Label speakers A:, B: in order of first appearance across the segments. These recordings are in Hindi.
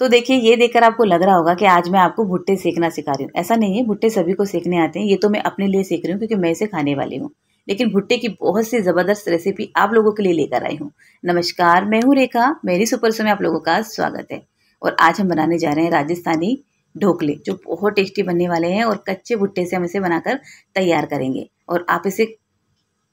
A: तो देखिए ये देखकर आपको लग रहा होगा कि आज मैं आपको भुट्टे सेकना सिखा रही हूँ ऐसा नहीं है भुट्टे सभी को सेकने आते हैं ये तो मैं अपने लिए सीख रही हूँ क्योंकि मैं इसे खाने वाली हूँ लेकिन भुट्टे की बहुत सी ज़बरदस्त रेसिपी आप लोगों के लिए लेकर आई हूँ नमस्कार मैं हूँ रेखा मेरी सुपरसो में आप लोगों का स्वागत है और आज हम बनाने जा रहे हैं राजस्थानी ढोकले जो बहुत टेस्टी बनने वाले हैं और कच्चे भुट्टे से हम इसे बनाकर तैयार करेंगे और आप इसे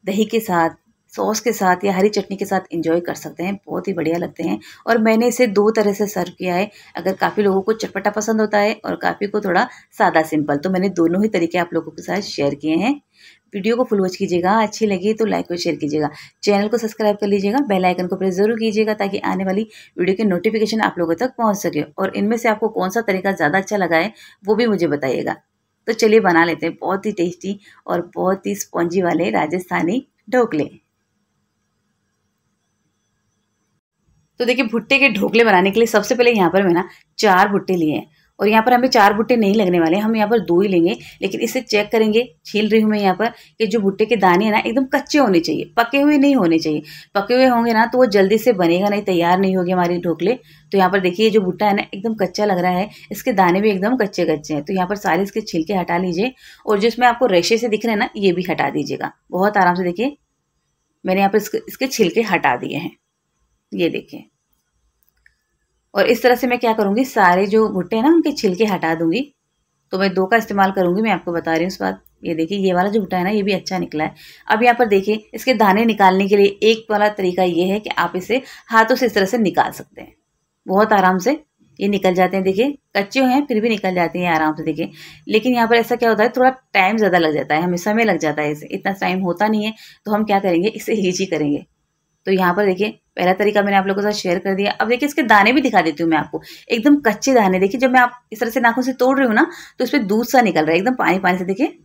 A: दही के साथ सॉस के साथ या हरी चटनी के साथ इंजॉय कर सकते हैं बहुत ही बढ़िया लगते हैं और मैंने इसे दो तरह से सर्व किया है अगर काफ़ी लोगों को चटपटा पसंद होता है और काफ़ी को थोड़ा सादा सिंपल तो मैंने दोनों ही तरीके आप लोगों के साथ शेयर किए हैं वीडियो को फुल वॉच कीजिएगा अच्छी लगी तो लाइक और शेयर कीजिएगा चैनल को सब्सक्राइब कर लीजिएगा बेल आइकन को प्रेस जरूर कीजिएगा ताकि आने वाली वीडियो के नोटिफिकेशन आप लोगों तक पहुंच सके और इनमें से आपको कौन सा तरीका ज़्यादा अच्छा लगा है वो भी मुझे बताइएगा तो चलिए बना लेते हैं बहुत ही टेस्टी और बहुत ही स्पॉन्जी वाले राजस्थानी ढोकले तो देखिए भुट्टे के ढोकले बनाने के लिए सबसे पहले यहाँ पर मैं ना चार भुट्टे लिए हैं और यहाँ पर हमें चार भुट्टे नहीं लगने वाले हम यहाँ पर दो ही लेंगे लेकिन इसे चेक करेंगे छील रही हूँ मैं यहाँ पर कि जो भुट्टे के दाने हैं ना एकदम कच्चे होने चाहिए पके हुए नहीं होने चाहिए पके हुए होंगे ना तो वो जल्दी से बनेगा नहीं तैयार नहीं होगी हमारी ढोकले तो यहाँ पर देखिए जो भुट्टा है ना एकदम कच्चा लग रहा है इसके दाने भी एकदम कच्चे कच्चे हैं तो यहाँ पर सारे इसके छिलके हटा लीजिए और जिसमें आपको रेशे से दिख रहे हैं ना ये भी हटा दीजिएगा बहुत आराम से देखिए मैंने यहाँ पर इसके इसके छिलके हटा दिए हैं ये देखिए और इस तरह से मैं क्या करूँगी सारे जो भुट्टे हैं ना उनके छिलके हटा दूंगी तो मैं दो का इस्तेमाल करूँगी मैं आपको बता रही हूँ इस बात ये देखिए ये वाला जो भुट्टा है ना ये भी अच्छा निकला है अब यहाँ पर देखिए इसके दाने निकालने के लिए एक वाला तरीका ये है कि आप इसे हाथों से इस तरह से निकाल सकते हैं बहुत आराम से ये निकल जाते हैं देखिए कच्चे हैं फिर भी निकल जाते हैं आराम से देखिए लेकिन यहाँ पर ऐसा क्या होता है थोड़ा टाइम ज़्यादा लग जाता है हमें समय लग जाता है इसे इतना टाइम होता नहीं है तो हम क्या करेंगे इसे ईजी करेंगे तो यहाँ पर देखिए पहला तरीका मैंने आप लोगों के साथ शेयर कर दिया अब देखिए इसके दाने भी दिखा देती हूँ मैं आपको एकदम कच्चे दाने देखिए जब मैं आप इस तरह से नाखों से तोड़ रही हूँ ना तो इसमें दूध सा निकल रहा है एकदम पानी पानी से देखिए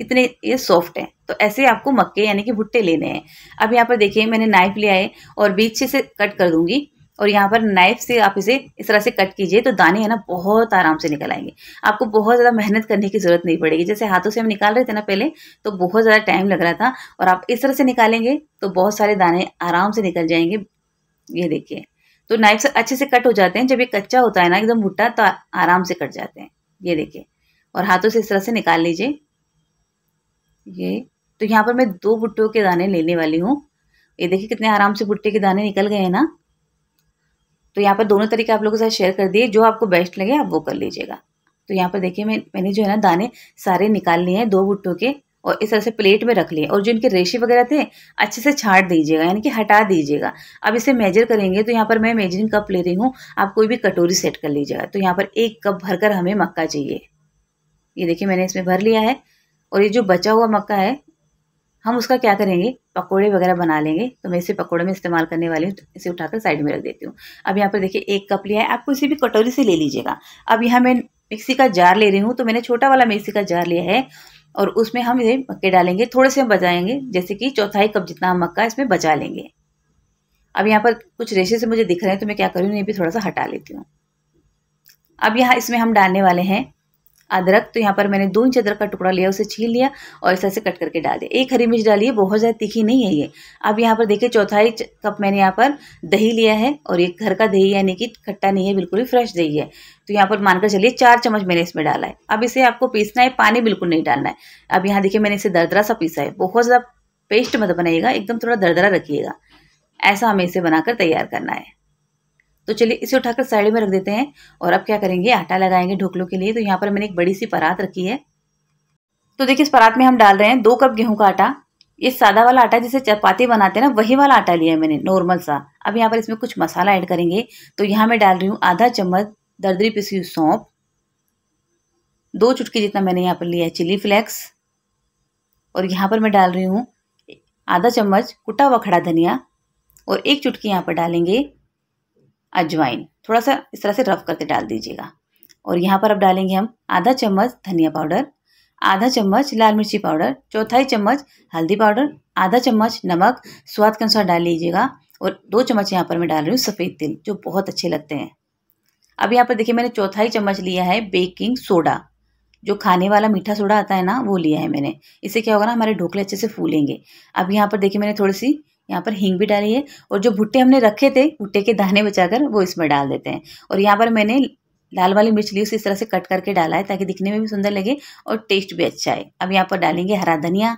A: इतने ये सॉफ्ट है तो ऐसे आपको मक्के यानी कि भुट्टे लेने हैं अब यहाँ पर देखिए मैंने नाइफ लिया है और बीच से कट कर दूंगी और यहाँ पर नाइफ से आप इसे इस तरह से कट कीजिए तो दाने है ना बहुत आराम से निकल आएंगे आपको बहुत ज़्यादा मेहनत करने की ज़रूरत नहीं पड़ेगी जैसे हाथों से हम निकाल रहे थे ना पहले तो बहुत ज़्यादा टाइम लग रहा था और आप इस तरह से निकालेंगे तो बहुत सारे दाने आराम से निकल जाएंगे ये देखिए तो नाइफ से अच्छे से कट हो जाते हैं जब ये कच्चा होता है ना एकदम भुट्टा तो आराम से कट जाते हैं ये देखिए और हाथों से इस तरह से निकाल लीजिए ये तो यहाँ पर मैं दो भुट्टों के दाने लेने वाली हूँ ये देखिए कितने आराम से भुट्टे के दाने निकल गए हैं ना तो यहाँ पर दोनों तरीके आप लोगों के साथ शेयर कर दिए जो आपको बेस्ट लगे आप वो कर लीजिएगा तो यहाँ पर देखिए मैं मैंने जो है ना दाने सारे निकाल लिए हैं दो भुट्टों के और इस तरह से प्लेट में रख लिए और जो इनके रेशे वगैरह थे अच्छे से छाट दीजिएगा यानी कि हटा दीजिएगा अब इसे मेजर करेंगे तो यहाँ पर मैं मेजरिंग कप ले रही हूँ आप कोई भी कटोरी सेट कर लीजिएगा तो यहाँ पर एक कप भरकर हमें मक्का चाहिए ये देखिए मैंने इसमें भर लिया है और ये जो बचा हुआ मक्का है हम उसका क्या करेंगे पकोड़े वगैरह बना लेंगे तो मैं इसे पकोड़े में इस्तेमाल करने वाली हूँ तो इसे उठाकर साइड में रख देती हूँ अब यहाँ पर देखिए एक कप लिया है आप किसी भी कटोरी से ले लीजिएगा अब यहाँ मैं मिक्सी का जार ले रही हूँ तो मैंने छोटा वाला मिक्सी का जार लिया है और उसमें हम ये मक्के डालेंगे थोड़े से हम बचाएंगे जैसे कि चौथाई कप जितना हम मक्का इसमें बचा लेंगे अब यहाँ पर कुछ रेशे से मुझे दिख रहे हैं तो मैं क्या करूँ ये भी थोड़ा सा हटा लेती हूँ अब यहाँ इसमें हम डालने वाले हैं अदरक तो यहाँ पर मैंने दो इंच अदरक का टुकड़ा लिया उसे छील लिया और ऐसे ऐसे कट करके डाल दिया एक हरी मिर्च डालिए बहुत ज़्यादा तीखी नहीं है ये अब यहाँ पर देखिए चौथाई कप मैंने यहाँ पर दही लिया है और ये घर का दही यानी कि खट्टा नहीं है बिल्कुल ही फ्रेश दही है तो यहाँ पर मानकर चलिए चार चम्मच मैंने इसमें डाला है अब इसे आपको पीसना है पानी बिल्कुल नहीं डालना है अब यहाँ देखिए मैंने इसे दरदरा सा पीसा है बहुत ज़्यादा पेस्ट मत बनाइएगा एकदम थोड़ा दरदरा रखिएगा ऐसा हमें इसे बनाकर तैयार करना है तो चलिए इसे उठाकर साइड में रख देते हैं और अब क्या करेंगे आटा लगाएंगे ढोकलों के लिए तो यहाँ पर मैंने एक बड़ी सी परात रखी है तो देखिए इस परात में हम डाल रहे हैं दो कप गेहूं का आटा ये सादा वाला आटा जिसे चपाती बनाते हैं ना वही वाला आटा लिया है मैंने नॉर्मल सा अब यहाँ पर इसमें कुछ मसाला ऐड करेंगे तो यहाँ मैं डाल रही हूँ आधा चम्मच दर्दरी पिसी हुई सौंप दो चुटकी जितना मैंने यहाँ पर लिया है चिली फ्लेक्स और यहाँ पर मैं डाल रही हूँ आधा चम्मच कुटा हुआ खड़ा धनिया और एक चुटकी यहाँ पर डालेंगे अजवाइन थोड़ा सा इस तरह से रफ करके डाल दीजिएगा और यहाँ पर अब डालेंगे हम आधा चम्मच धनिया पाउडर आधा चम्मच लाल मिर्ची पाउडर चौथाई चम्मच हल्दी पाउडर आधा चम्मच नमक स्वाद के अनुसार डाल लीजिएगा और दो चम्मच यहाँ पर मैं डाल रही हूँ सफ़ेद तिल जो बहुत अच्छे लगते हैं अब यहाँ पर देखिए मैंने चौथाई चम्मच लिया है बेकिंग सोडा जो खाने वाला मीठा सोडा आता है ना वो लिया है मैंने इससे क्या होगा ना हमारे ढोकले अच्छे से फूलेंगे अब यहाँ पर देखिए मैंने थोड़ी सी यहाँ पर हींग भी डाली है और जो भुट्टे हमने रखे थे भुट्टे के दाने बचाकर वो इसमें डाल देते हैं और यहाँ पर मैंने लाल वाली मिर्च ली उसे इस तरह से कट करके डाला है ताकि दिखने में भी सुंदर लगे और टेस्ट भी अच्छा है अब यहाँ पर डालेंगे हरा धनिया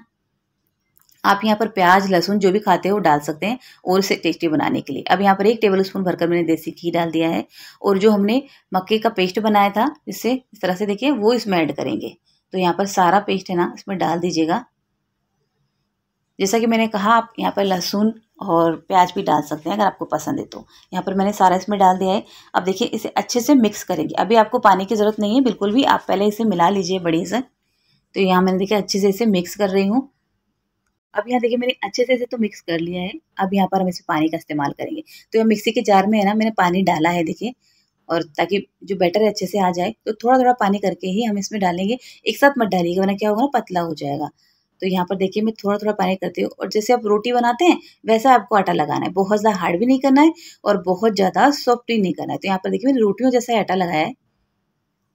A: आप यहाँ पर प्याज लहसुन जो भी खाते हो डाल सकते हैं और इसे टेस्टी बनाने के लिए अब यहाँ पर एक टेबल स्पून भरकर मैंने देसी घी डाल दिया है और जो हमने मक्के का पेस्ट बनाया था इससे इस तरह से देखिए वो इसमें ऐड करेंगे तो यहाँ पर सारा पेस्ट है ना इसमें डाल दीजिएगा जैसा कि मैंने कहा आप यहाँ पर लहसुन और प्याज भी डाल सकते हैं अगर आपको पसंद है तो यहाँ पर मैंने सारा इसमें डाल दिया है अब देखिए इसे अच्छे से मिक्स करेंगे अभी आपको पानी की ज़रूरत नहीं है बिल्कुल भी आप पहले इसे मिला लीजिए बढ़िया से तो यहाँ मैंने देखिए अच्छे से इसे मिक्स कर रही हूँ अब यहाँ देखिए मैंने अच्छे से इसे तो मिक्स कर लिया है अब यहाँ पर हम इसे पानी का इस्तेमाल करेंगे तो यहाँ मिक्सी के जार में है ना मैंने पानी डाला है देखिए और ताकि जो बैटर अच्छे से आ जाए तो थोड़ा थोड़ा पानी करके ही हम इसमें डालेंगे एक साथ मत डालिएगा वरना क्या होगा ना पतला हो जाएगा तो यहाँ पर देखिए मैं थोड़ा थोड़ा पानी करती हूँ और जैसे आप रोटी बनाते हैं वैसा आपको आटा लगाना है बहुत ज़्यादा हार्ड भी नहीं करना है और बहुत ज़्यादा सॉफ्ट भी नहीं करना है तो यहाँ पर देखिए मैंने रोटियों जैसा आटा लगाया है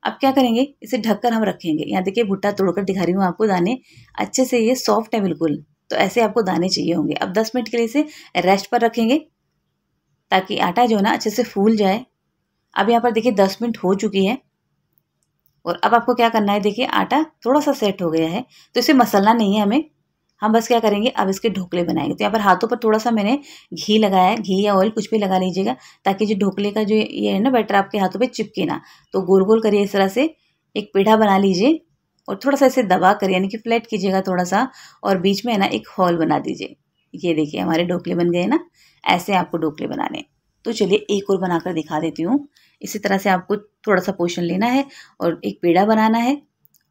A: अब क्या करेंगे इसे ढककर हम रखेंगे यहाँ देखिए भुट्टा तोड़कर दिखा रही हूँ आपको दाने अच्छे से ये सॉफ्ट है बिल्कुल तो ऐसे आपको दाने चाहिए होंगे अब दस मिनट के लिए इसे रेस्ट पर रखेंगे ताकि आटा जो है ना अच्छे से फूल जाए अब यहाँ पर देखिए दस मिनट हो चुकी है और अब आपको क्या करना है देखिए आटा थोड़ा सा सेट हो गया है तो इसे मसलना नहीं है हमें हम बस क्या करेंगे अब इसके ढोकले बनाएंगे तो यहाँ पर हाथों पर थोड़ा सा मैंने घी लगाया है घी या ऑयल कुछ भी लगा लीजिएगा ताकि जो ढोकले का जो ये है ना बैटर आपके हाथों पे चिपके ना तो गोल गोल करिए इस तरह से एक पेढ़ा बना लीजिए और थोड़ा सा इसे दबा कर यानी कि फ्लैट कीजिएगा थोड़ा सा और बीच में है ना एक हॉल बना दीजिए ये देखिए हमारे ढोकले बन गए ना ऐसे आपको ढोकले बनाने तो चलिए एक और बनाकर दिखा देती हूँ इसी तरह से आपको थोड़ा सा पोषण लेना है और एक पेड़ा बनाना है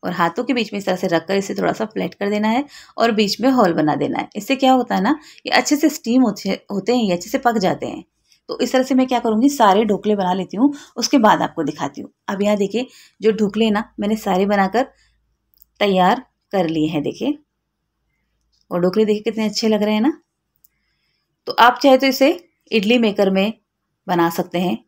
A: और हाथों के बीच में इस तरह से रखकर इसे थोड़ा सा फ्लैट कर देना है और बीच में हॉल बना देना है इससे क्या होता है ना ये अच्छे से स्टीम होते हैं ये अच्छे से पक जाते हैं तो इस तरह से मैं क्या करूँगी सारे ढोकले बना लेती हूँ उसके बाद आपको दिखाती हूँ अब यहाँ देखिए जो ढोकले ना मैंने सारे बनाकर तैयार कर लिए हैं देखिए और ढोकले देखिए कितने अच्छे लग रहे हैं ना तो आप चाहे तो इसे इडली मेकर में बना सकते हैं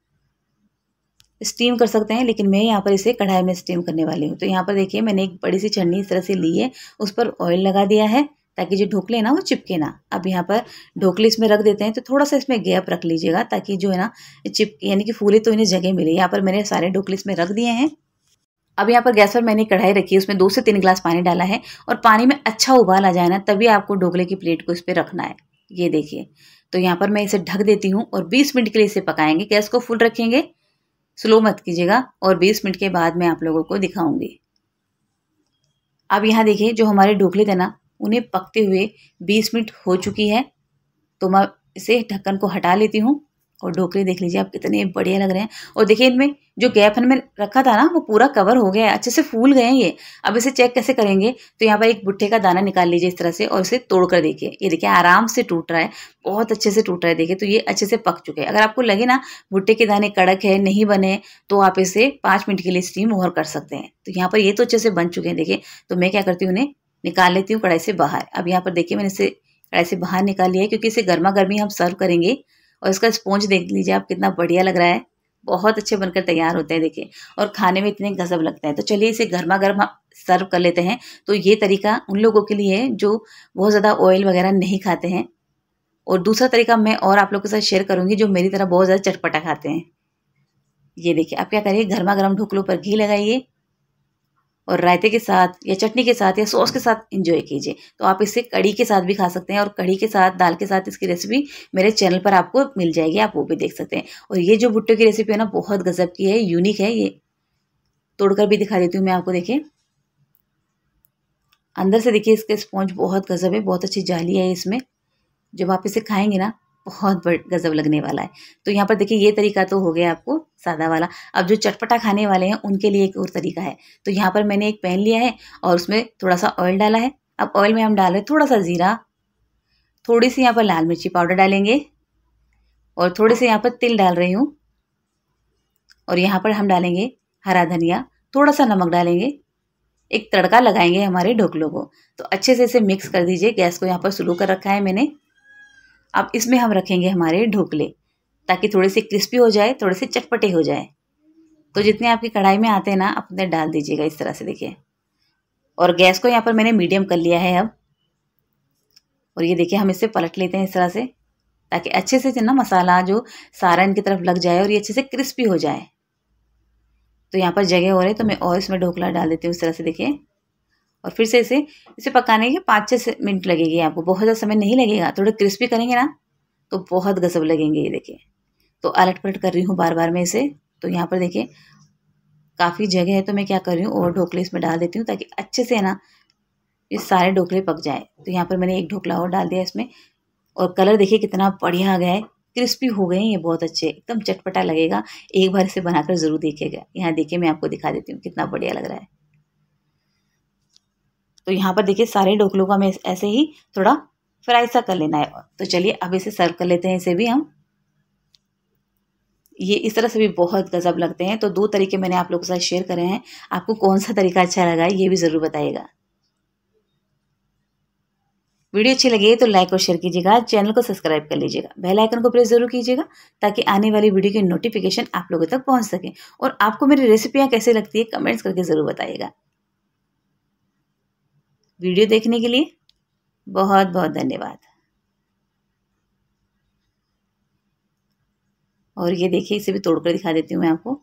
A: स्टीम कर सकते हैं लेकिन मैं यहाँ पर इसे कढ़ाई में स्टीम करने वाली हूँ तो यहाँ पर देखिए मैंने एक बड़ी सी छन्नी इस तरह से ली है उस पर ऑयल लगा दिया है ताकि जो ढोकले ना वो चिपके ना अब यहाँ पर ढोकले इसमें रख देते हैं तो थोड़ा सा इसमें गैप रख लीजिएगा ताकि जो है ना चिप यानी कि फूले तो इन्हें जगह मिले यहाँ पर मैंने सारे ढोकले इसमें रख दिए हैं अब यहाँ पर गैस पर मैंने कढ़ाई रखी है उसमें दो से तीन गिलास पानी डाला है और पानी में अच्छा उबाल आ जाए ना तभी आपको ढोकले की प्लेट को इस पर रखना है ये देखिए तो यहाँ पर मैं इसे ढक देती हूँ और 20 मिनट के लिए इसे पकाएंगे गैस को फुल रखेंगे स्लो मत कीजिएगा और 20 मिनट के बाद मैं आप लोगों को दिखाऊंगी अब यहाँ देखिए जो हमारे ढोकले थे ना उन्हें पकते हुए 20 मिनट हो चुकी है तो मैं इसे ढक्कन को हटा लेती हूँ और ढोकले देख लीजिए आप कितने बढ़िया लग रहे हैं और देखिए इनमें जो गैप हमने रखा था ना वो पूरा कवर हो गया है अच्छे से फूल गए हैं ये अब इसे चेक कैसे करेंगे तो यहाँ पर एक बुट्ठे का दाना निकाल लीजिए इस तरह से और इसे तोड़ कर देखिए ये देखिए आराम से टूट रहा है बहुत अच्छे से टूट रहा है देखिए तो ये अच्छे से पक चुके हैं अगर आपको लगे ना भुट्टे के दाने कड़क है नहीं बने तो आप इसे पाँच मिनट के लिए स्टीम ओवर कर सकते हैं तो यहाँ पर ये तो अच्छे से बन चुके हैं देखिए तो मैं क्या करती हूँ उन्हें निकाल लेती हूँ कढ़ाई से बाहर अब यहाँ पर देखिए मैंने इसे कढ़ाई से बाहर निकाल लिया है क्योंकि इसे गर्मा गर्मी हम सर्व करेंगे और इसका स्पॉन्ज देख लीजिए आप कितना बढ़िया लग रहा है बहुत अच्छे बनकर तैयार होते हैं देखिए और खाने में इतने गजब लगता है तो चलिए इसे गर्मा गर्म सर्व कर लेते हैं तो ये तरीका उन लोगों के लिए है जो बहुत ज़्यादा ऑयल वगैरह नहीं खाते हैं और दूसरा तरीका मैं और आप लोग के साथ शेयर करूँगी जो मेरी तरह बहुत ज़्यादा चटपटा खाते हैं ये देखिए आप क्या करिए गर्मा गर्म ढोकलों पर घी लगाइए और रायते के साथ या चटनी के साथ या सॉस के साथ इंजॉय कीजिए तो आप इसे कड़ी के साथ भी खा सकते हैं और कड़ी के साथ दाल के साथ इसकी रेसिपी मेरे चैनल पर आपको मिल जाएगी आप वो भी देख सकते हैं और ये जो भुट्टे की रेसिपी है ना बहुत गजब की है यूनिक है ये तोड़कर भी दिखा देती हूँ मैं आपको देखिए अंदर से देखिए इसका स्पॉन्ज बहुत गजब है बहुत अच्छी जाली है इसमें जब आप इसे खाएंगे ना बहुत बड़ गज़ब लगने वाला है तो यहाँ पर देखिए ये तरीका तो हो गया आपको सादा वाला अब जो चटपटा खाने वाले हैं उनके लिए एक और तरीका है तो यहाँ पर मैंने एक पैन लिया है और उसमें थोड़ा सा ऑयल डाला है अब ऑयल में हम डाल रहे हैं थोड़ा सा ज़ीरा थोड़ी सी यहाँ पर लाल मिर्ची पाउडर डालेंगे और थोड़े से यहाँ पर तिल डाल रही हूँ और यहाँ पर हम डालेंगे हरा धनिया थोड़ा सा नमक डालेंगे एक तड़का लगाएंगे हमारे ढोकलों को तो अच्छे से इसे मिक्स कर दीजिए गैस को यहाँ पर स्लो कर रखा है मैंने अब इसमें हम रखेंगे हमारे ढोकले ताकि थोड़े से क्रिस्पी हो जाए थोड़े से चटपटे हो जाए तो जितने आपकी कढ़ाई में आते हैं ना आप उतने डाल दीजिएगा इस तरह से देखिए और गैस को यहाँ पर मैंने मीडियम कर लिया है अब और ये देखिए हम इसे पलट लेते हैं इस तरह से ताकि अच्छे से ना मसाला जो सारा इनकी तरफ लग जाए और ये अच्छे से क्रिस्पी हो जाए तो यहाँ पर जगह हो रही है तो मैं और इसमें ढोकला डाल देती हूँ इस तरह से देखिए और फिर से इसे इसे पकाने के पाँच छः मिनट लगेगी आपको बहुत ज़्यादा समय नहीं लगेगा थोड़े क्रिस्पी करेंगे ना तो बहुत गजब लगेंगे ये देखिए तो अलट पलट कर रही हूँ बार बार मैं इसे तो यहाँ पर देखिए काफ़ी जगह है तो मैं क्या कर रही हूँ और ढोकले इसमें डाल देती हूँ ताकि अच्छे से ना ये सारे ढोकले पक जाए तो यहाँ पर मैंने एक ढोकला और डाल दिया इसमें और कलर देखिए कितना बढ़िया आ गया है क्रिस्पी हो गए हैं ये बहुत अच्छे एकदम चटपटा लगेगा एक बार इसे बनाकर ज़रूर देखेगा यहाँ देखिए मैं आपको दिखा देती हूँ कितना बढ़िया लग रहा है तो यहाँ पर देखिए सारे ढोकलों को हमें ऐसे ही थोड़ा फ्राई सा कर लेना है तो चलिए अब इसे सर्व कर लेते हैं इसे भी हम ये इस तरह से भी बहुत गज़ब लगते हैं तो दो तरीके मैंने आप लोगों के साथ शेयर करे हैं आपको कौन सा तरीका अच्छा लगा ये भी ज़रूर बताइएगा वीडियो अच्छी लगी है तो लाइक और शेयर कीजिएगा चैनल को सब्सक्राइब कर लीजिएगा बेल आइकन को प्रेस जरूर कीजिएगा ताकि आने वाली वीडियो की नोटिफिकेशन आप लोगों तक पहुंच सके और आपको मेरी रेसिपियाँ कैसे लगती है कमेंट्स करके ज़रूर बताइएगा वीडियो देखने के लिए बहुत बहुत धन्यवाद और ये देखिए इसे भी तोड़कर दिखा देती हूँ मैं आपको